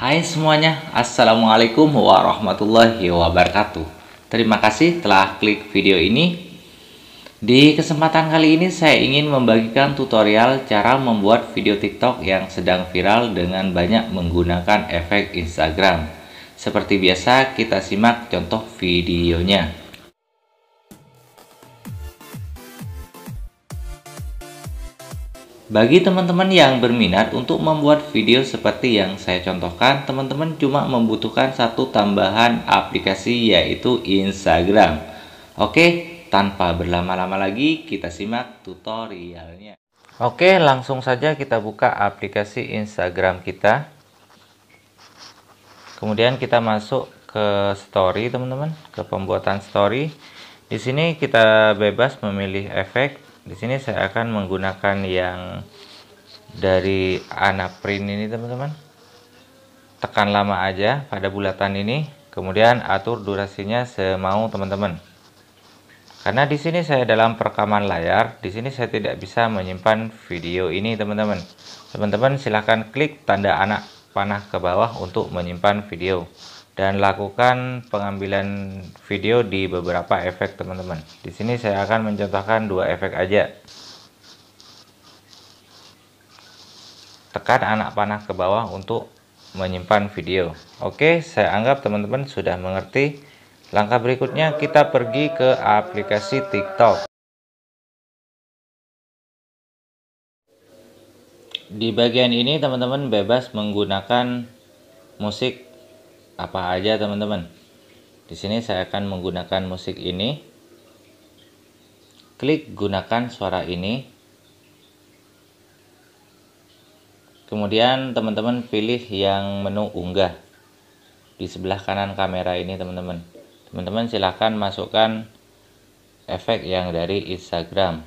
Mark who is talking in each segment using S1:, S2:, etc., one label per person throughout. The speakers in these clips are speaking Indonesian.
S1: Hai semuanya, Assalamualaikum warahmatullahi wabarakatuh Terima kasih telah klik video ini Di kesempatan kali ini saya ingin membagikan tutorial cara membuat video tiktok yang sedang viral dengan banyak menggunakan efek instagram Seperti biasa kita simak contoh videonya Bagi teman-teman yang berminat untuk membuat video seperti yang saya contohkan, teman-teman cuma membutuhkan satu tambahan aplikasi yaitu Instagram. Oke, tanpa berlama-lama lagi kita simak tutorialnya. Oke, langsung saja kita buka aplikasi Instagram kita. Kemudian kita masuk ke story teman-teman, ke pembuatan story. Di sini kita bebas memilih efek di sini saya akan menggunakan yang dari anaprint ini teman-teman tekan lama aja pada bulatan ini kemudian atur durasinya semau teman-teman karena di sini saya dalam perekaman layar di sini saya tidak bisa menyimpan video ini teman-teman teman-teman silahkan klik tanda anak panah ke bawah untuk menyimpan video dan lakukan pengambilan video di beberapa efek teman-teman. Di sini saya akan mencontohkan dua efek aja. Tekan anak panah ke bawah untuk menyimpan video. Oke, saya anggap teman-teman sudah mengerti. Langkah berikutnya kita pergi ke aplikasi TikTok. Di bagian ini teman-teman bebas menggunakan musik apa aja teman-teman. Di sini saya akan menggunakan musik ini. Klik gunakan suara ini. Kemudian teman-teman pilih yang menu unggah di sebelah kanan kamera ini teman-teman. Teman-teman silahkan masukkan efek yang dari Instagram.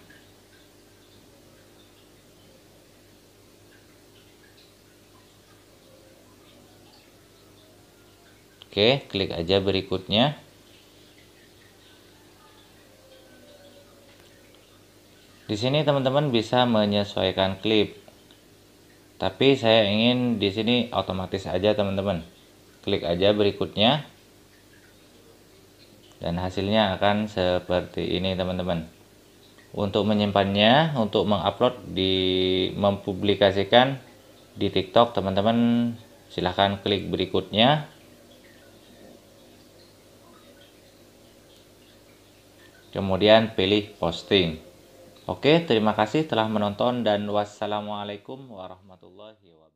S1: Oke, klik aja berikutnya. Di sini teman-teman bisa menyesuaikan klip. Tapi saya ingin di sini otomatis aja teman-teman. Klik aja berikutnya. Dan hasilnya akan seperti ini teman-teman. Untuk menyimpannya, untuk mengupload di mempublikasikan di TikTok teman-teman silahkan klik berikutnya Kemudian pilih posting. Oke, terima kasih telah menonton dan wassalamualaikum warahmatullahi wabarakatuh.